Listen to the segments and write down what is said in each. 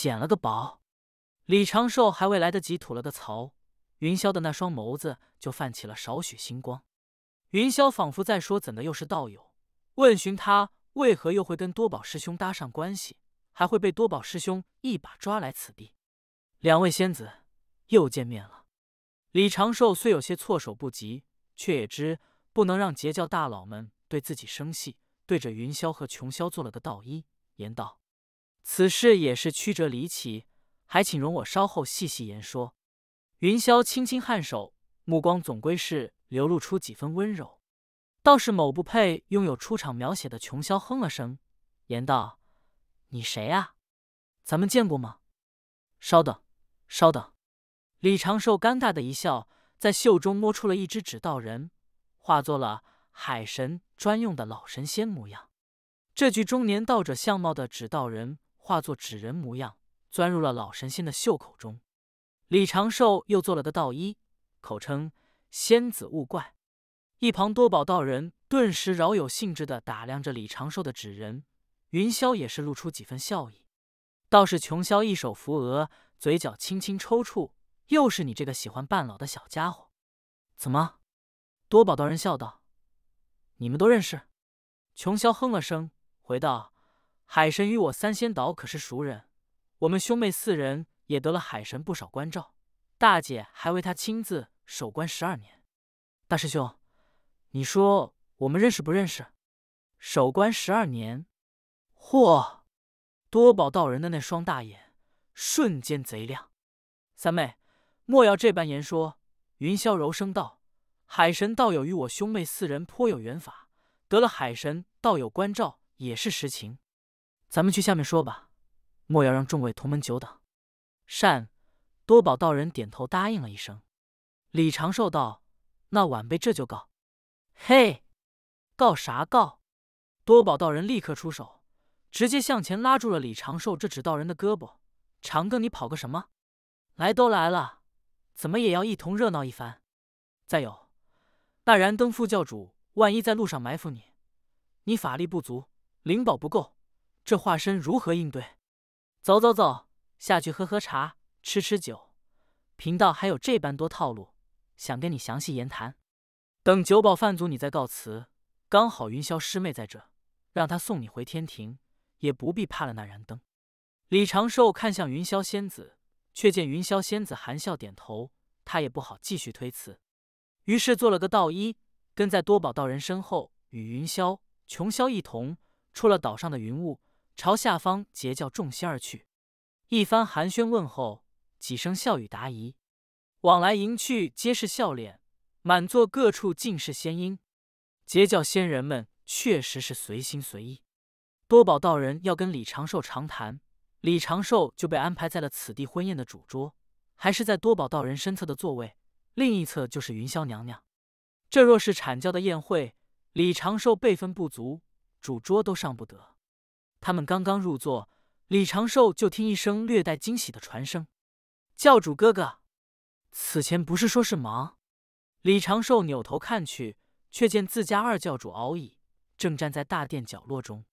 捡了个宝，李长寿还未来得及吐了个槽，云霄的那双眸子就泛起了少许星光。云霄仿佛在说：“怎的又是道友？问询他为何又会跟多宝师兄搭上关系，还会被多宝师兄一把抓来此地？”两位仙子又见面了。李长寿虽有些措手不及，却也知不能让截教大佬们对自己生气，对着云霄和琼霄做了个道一，言道。此事也是曲折离奇，还请容我稍后细细言说。云霄轻轻颔首，目光总归是流露出几分温柔。倒是某不配拥有出场描写的琼霄，哼了声，言道：“你谁啊？咱们见过吗？”稍等，稍等。李长寿尴尬的一笑，在袖中摸出了一只纸道人，化作了海神专用的老神仙模样。这具中年道者相貌的纸道人。化作纸人模样，钻入了老神仙的袖口中。李长寿又做了个道衣，口称：“仙子勿怪。”一旁多宝道人顿时饶有兴致地打量着李长寿的纸人，云霄也是露出几分笑意。倒是琼霄一手扶额，嘴角轻轻抽搐：“又是你这个喜欢扮老的小家伙。”“怎么？”多宝道人笑道，“你们都认识？”琼霄哼了声，回道。海神与我三仙岛可是熟人，我们兄妹四人也得了海神不少关照，大姐还为他亲自守关十二年。大师兄，你说我们认识不认识？守关十二年？嚯！多宝道人的那双大眼瞬间贼亮。三妹，莫要这般言说。云霄柔声道：“海神道友与我兄妹四人颇有缘法，得了海神道友关照也是实情。”咱们去下面说吧，莫要让众位同门久等。善，多宝道人点头答应了一声。李长寿道：“那晚辈这就告。”嘿，告啥告？多宝道人立刻出手，直接向前拉住了李长寿这指道人的胳膊。“长庚，你跑个什么？来都来了，怎么也要一同热闹一番。再有，那燃灯副教主万一在路上埋伏你，你法力不足，灵宝不够。”这化身如何应对？走走走，下去喝喝茶，吃吃酒。贫道还有这般多套路，想跟你详细言谈。等酒保饭足，你再告辞。刚好云霄师妹在这，让她送你回天庭，也不必怕了那燃灯。李长寿看向云霄仙子，却见云霄仙子含笑点头，他也不好继续推辞，于是做了个道衣，跟在多宝道人身后，与云霄、琼霄一同出了岛上的云雾。朝下方截教众仙而去，一番寒暄问候，几声笑语答疑，往来迎去皆是笑脸，满座各处尽是仙音。截教仙人们确实是随心随意。多宝道人要跟李长寿长谈，李长寿就被安排在了此地婚宴的主桌，还是在多宝道人身侧的座位，另一侧就是云霄娘娘。这若是阐教的宴会，李长寿辈分不足，主桌都上不得。他们刚刚入座，李长寿就听一声略带惊喜的传声：“教主哥哥，此前不是说是忙？”李长寿扭头看去，却见自家二教主敖乙正站在大殿角落中。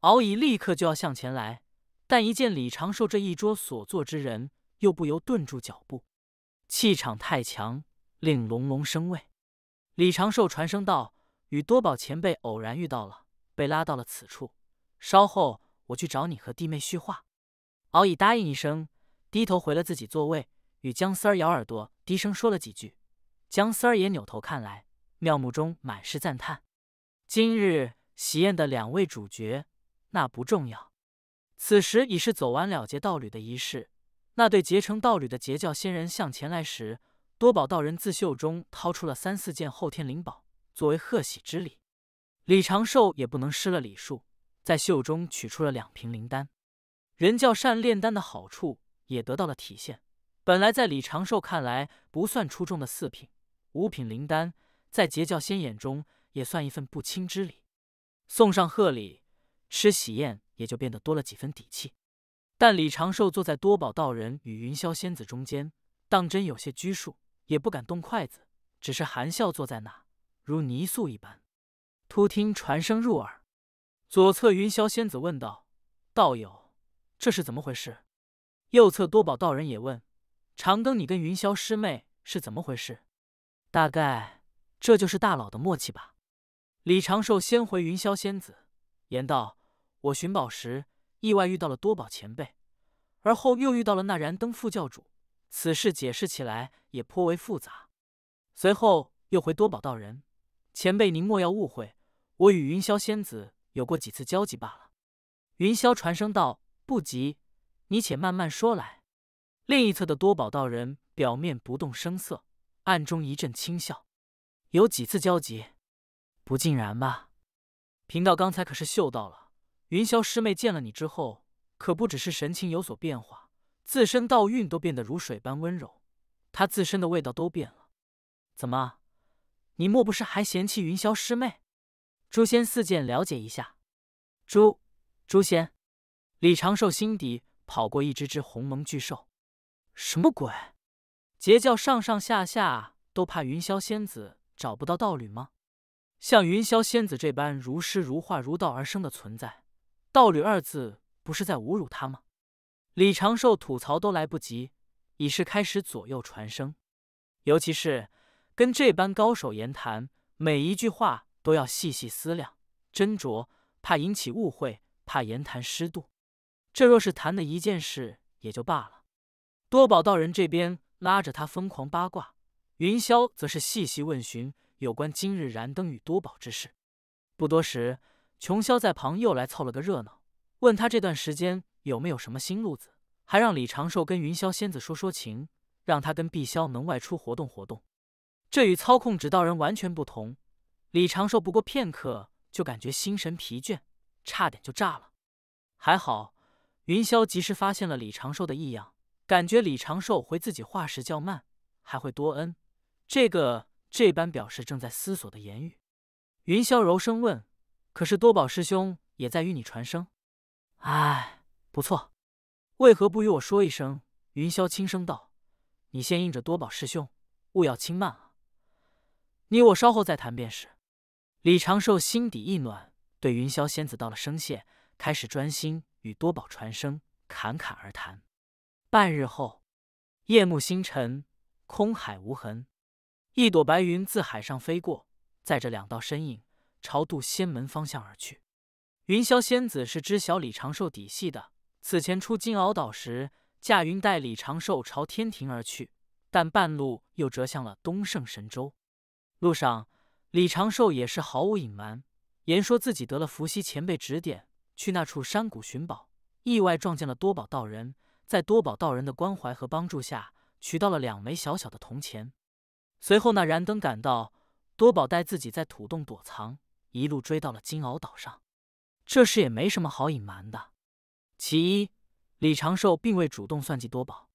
敖乙立刻就要向前来，但一见李长寿这一桌所坐之人，又不由顿住脚步，气场太强，令龙龙生畏。李长寿传声道：“与多宝前辈偶然遇到了，被拉到了此处。”稍后我去找你和弟妹叙话，敖乙答应一声，低头回了自己座位，与姜三儿咬耳朵低声说了几句。姜三儿也扭头看来，妙目中满是赞叹。今日喜宴的两位主角那不重要，此时已是走完了结道侣的仪式，那对结成道侣的截教仙人向前来时，多宝道人自袖中掏出了三四件后天灵宝作为贺喜之礼，李长寿也不能失了礼数。在袖中取出了两瓶灵丹，人教善炼丹的好处也得到了体现。本来在李长寿看来不算出众的四品、五品灵丹，在截教仙眼中也算一份不轻之礼，送上贺礼，吃喜宴也就变得多了几分底气。但李长寿坐在多宝道人与云霄仙子中间，当真有些拘束，也不敢动筷子，只是含笑坐在那，如泥塑一般。突听传声入耳。左侧云霄仙子问道：“道友，这是怎么回事？”右侧多宝道人也问：“长庚，你跟云霄师妹是怎么回事？”大概这就是大佬的默契吧。李长寿先回云霄仙子言道：“我寻宝时意外遇到了多宝前辈，而后又遇到了那燃灯副教主，此事解释起来也颇为复杂。”随后又回多宝道人：“前辈，您莫要误会，我与云霄仙子……”有过几次交集罢了，云霄传声道：“不急，你且慢慢说来。”另一侧的多宝道人表面不动声色，暗中一阵轻笑。有几次交集，不尽然吧？贫道刚才可是嗅到了，云霄师妹见了你之后，可不只是神情有所变化，自身道韵都变得如水般温柔，她自身的味道都变了。怎么，你莫不是还嫌弃云霄师妹？诛仙四剑，了解一下。诛诛仙。李长寿心底跑过一只只鸿蒙巨兽。什么鬼？截教上上下下都怕云霄仙子找不到道侣吗？像云霄仙子这般如诗如画如道而生的存在，道侣二字不是在侮辱他吗？李长寿吐槽都来不及，已是开始左右传声。尤其是跟这般高手言谈，每一句话。都要细细思量、斟酌，怕引起误会，怕言谈失度。这若是谈的一件事，也就罢了。多宝道人这边拉着他疯狂八卦，云霄则是细细问询有关今日燃灯与多宝之事。不多时，琼霄在旁又来凑了个热闹，问他这段时间有没有什么新路子，还让李长寿跟云霄仙子说说情，让他跟碧霄能外出活动活动。这与操控指道人完全不同。李长寿不过片刻就感觉心神疲倦，差点就炸了。还好云霄及时发现了李长寿的异样，感觉李长寿回自己话时较慢，还会多恩这个这般表示正在思索的言语。云霄柔声问：“可是多宝师兄也在与你传声？”“哎，不错。为何不与我说一声？”云霄轻声道：“你先应着多宝师兄，勿要轻慢啊。你我稍后再谈便是。”李长寿心底一暖，对云霄仙子道了声谢，开始专心与多宝传声，侃侃而谈。半日后，夜幕星辰，空海无痕，一朵白云自海上飞过，载着两道身影朝渡仙门方向而去。云霄仙子是知晓李长寿底细的，此前出金鳌岛时，驾云带李长寿朝天庭而去，但半路又折向了东胜神州，路上。李长寿也是毫无隐瞒，言说自己得了伏羲前辈指点，去那处山谷寻宝，意外撞见了多宝道人，在多宝道人的关怀和帮助下，取到了两枚小小的铜钱。随后那燃灯赶到，多宝带自己在土洞躲藏，一路追到了金鳌岛上。这事也没什么好隐瞒的。其一，李长寿并未主动算计多宝；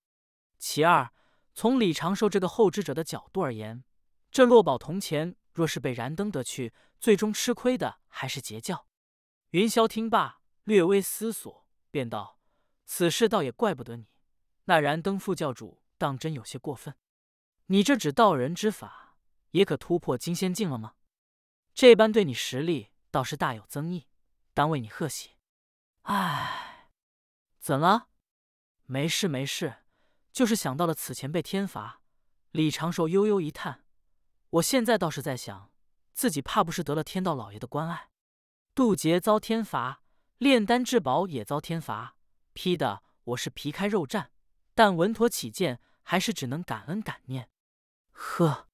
其二，从李长寿这个后知者的角度而言，这落宝铜钱。若是被燃灯得去，最终吃亏的还是截教。云霄听罢，略微思索，便道：“此事倒也怪不得你。那燃灯副教主当真有些过分。你这指道人之法，也可突破金仙境了吗？这般对你实力倒是大有增益，当为你贺喜。唉，怎了？没事没事，就是想到了此前被天罚。”李长寿悠悠一叹。我现在倒是在想，自己怕不是得了天道老爷的关爱，渡劫遭天罚，炼丹至宝也遭天罚，劈的我是皮开肉绽。但稳妥起见，还是只能感恩感念。呵，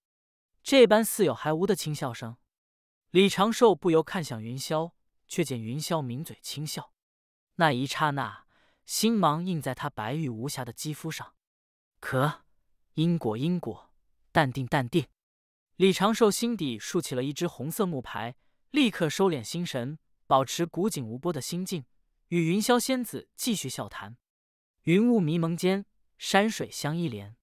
这般似有还无的轻笑声，李长寿不由看向云霄，却见云霄抿嘴轻笑，那一刹那，星芒映在他白玉无瑕的肌肤上。可因果因果，淡定淡定。李长寿心底竖起了一只红色木牌，立刻收敛心神，保持古井无波的心境，与云霄仙子继续笑谈。云雾迷蒙间，山水相依连。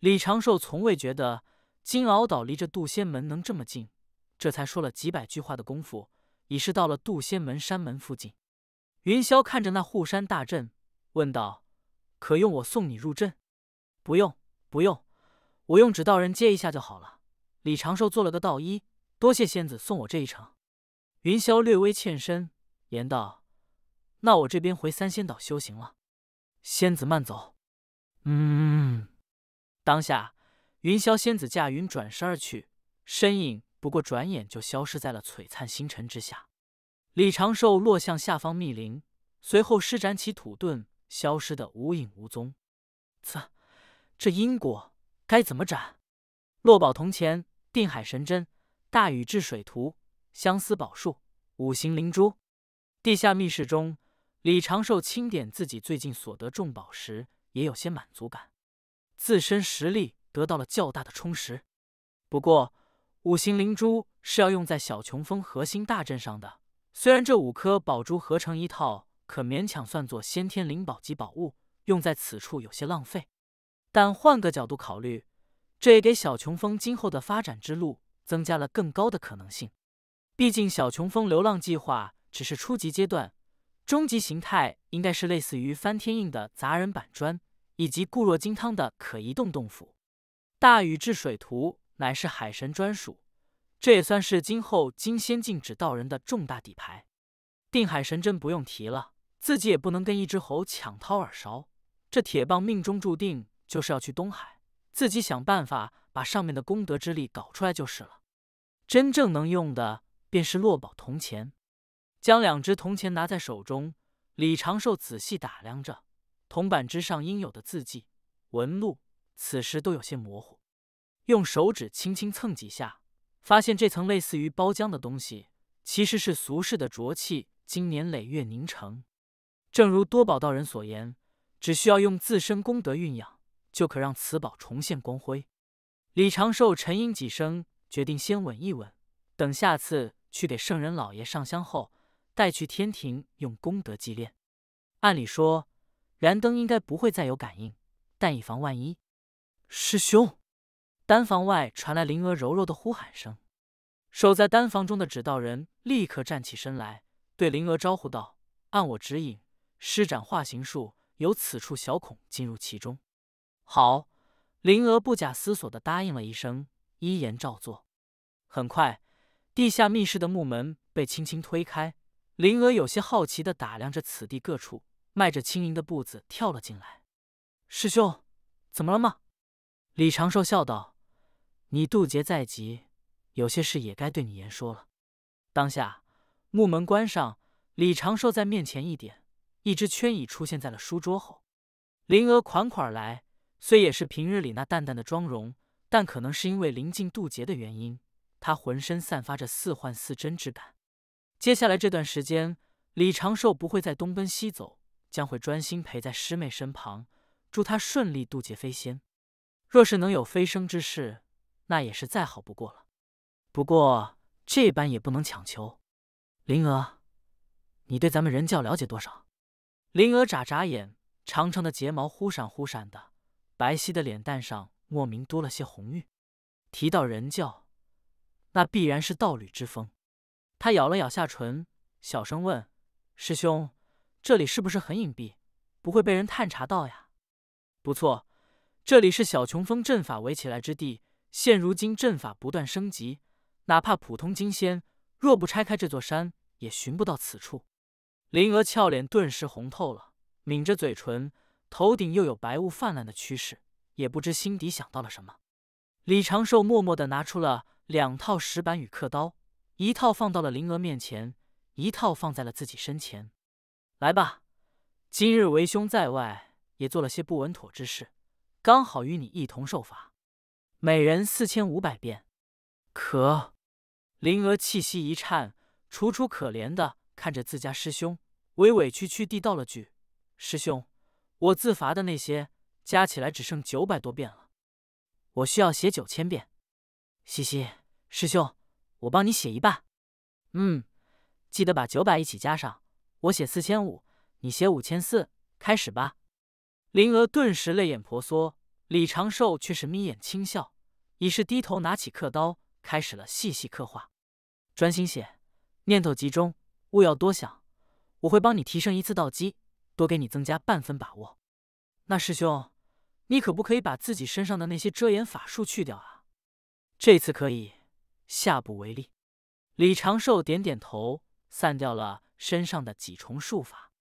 李长寿从未觉得金鳌岛离这渡仙门能这么近，这才说了几百句话的功夫，已是到了渡仙门山门附近。云霄看着那护山大阵，问道：“可用我送你入阵？”“不用，不用，我用纸道人接一下就好了。”李长寿做了个道揖，多谢仙子送我这一程。云霄略微欠身，言道：“那我这边回三仙岛修行了，仙子慢走。”嗯。当下，云霄仙子驾云转身而去，身影不过转眼就消失在了璀璨星辰之下。李长寿落向下方密林，随后施展起土遁，消失的无影无踪。啧，这因果该怎么斩？落宝铜钱。定海神针、大禹治水图、相思宝树、五行灵珠。地下密室中，李长寿清点自己最近所得重宝时，也有些满足感。自身实力得到了较大的充实。不过，五行灵珠是要用在小琼峰核心大阵上的。虽然这五颗宝珠合成一套，可勉强算作先天灵宝级宝物，用在此处有些浪费。但换个角度考虑。这也给小琼峰今后的发展之路增加了更高的可能性。毕竟小琼峰流浪计划只是初级阶段，终极形态应该是类似于翻天印的砸人板砖，以及固若金汤的可移动洞府。大禹治水图乃是海神专属，这也算是今后金仙禁止道人的重大底牌。定海神针不用提了，自己也不能跟一只猴抢掏耳勺。这铁棒命中注定就是要去东海。自己想办法把上面的功德之力搞出来就是了。真正能用的便是落宝铜钱。将两只铜钱拿在手中，李长寿仔细打量着铜板之上应有的字迹纹路，此时都有些模糊。用手指轻轻蹭几下，发现这层类似于包浆的东西，其实是俗世的浊气，经年累月凝成。正如多宝道人所言，只需要用自身功德运养。就可让此宝重现光辉。李长寿沉吟几声，决定先稳一稳，等下次去给圣人老爷上香后，带去天庭用功德祭炼。按理说，燃灯应该不会再有感应，但以防万一。师兄，丹房外传来灵娥柔柔的呼喊声。守在丹房中的指道人立刻站起身来，对灵娥招呼道：“按我指引，施展化形术，由此处小孔进入其中。”好，灵娥不假思索的答应了一声，依言照做。很快，地下密室的木门被轻轻推开，灵娥有些好奇的打量着此地各处，迈着轻盈的步子跳了进来。师兄，怎么了吗？李长寿笑道：“你渡劫在即，有些事也该对你言说了。”当下，木门关上，李长寿在面前一点，一只圈椅出现在了书桌后，灵娥款款而来。虽也是平日里那淡淡的妆容，但可能是因为临近渡劫的原因，他浑身散发着似幻似真之感。接下来这段时间，李长寿不会再东奔西走，将会专心陪在师妹身旁，助她顺利渡劫飞仙。若是能有飞升之事，那也是再好不过了。不过这般也不能强求。灵娥，你对咱们人教了解多少？灵娥眨眨眼，长长的睫毛忽闪忽闪的。白皙的脸蛋上莫名多了些红晕。提到人教，那必然是道侣之风。他咬了咬下唇，小声问：“师兄，这里是不是很隐蔽？不会被人探查到呀？”“不错，这里是小琼峰阵法围起来之地。现如今阵法不断升级，哪怕普通金仙，若不拆开这座山，也寻不到此处。”灵娥俏脸顿时红透了，抿着嘴唇。头顶又有白雾泛滥的趋势，也不知心底想到了什么。李长寿默默地拿出了两套石板与刻刀，一套放到了灵娥面前，一套放在了自己身前。来吧，今日为兄在外也做了些不稳妥之事，刚好与你一同受罚，每人四千五百遍。可灵娥气息一颤，楚楚可怜的看着自家师兄，委委屈屈地道了句：“师兄。”我自罚的那些加起来只剩九百多遍了，我需要写九千遍。西西师兄，我帮你写一半。嗯，记得把九百一起加上。我写四千五，你写五千四，开始吧。林娥顿时泪眼婆娑，李长寿却是眯眼轻笑，已是低头拿起刻刀，开始了细细刻画。专心写，念头集中，勿要多想。我会帮你提升一次道基。多给你增加半分把握。那师兄，你可不可以把自己身上的那些遮掩法术去掉啊？这次可以，下不为例。李长寿点点头，散掉了身上的几重术法。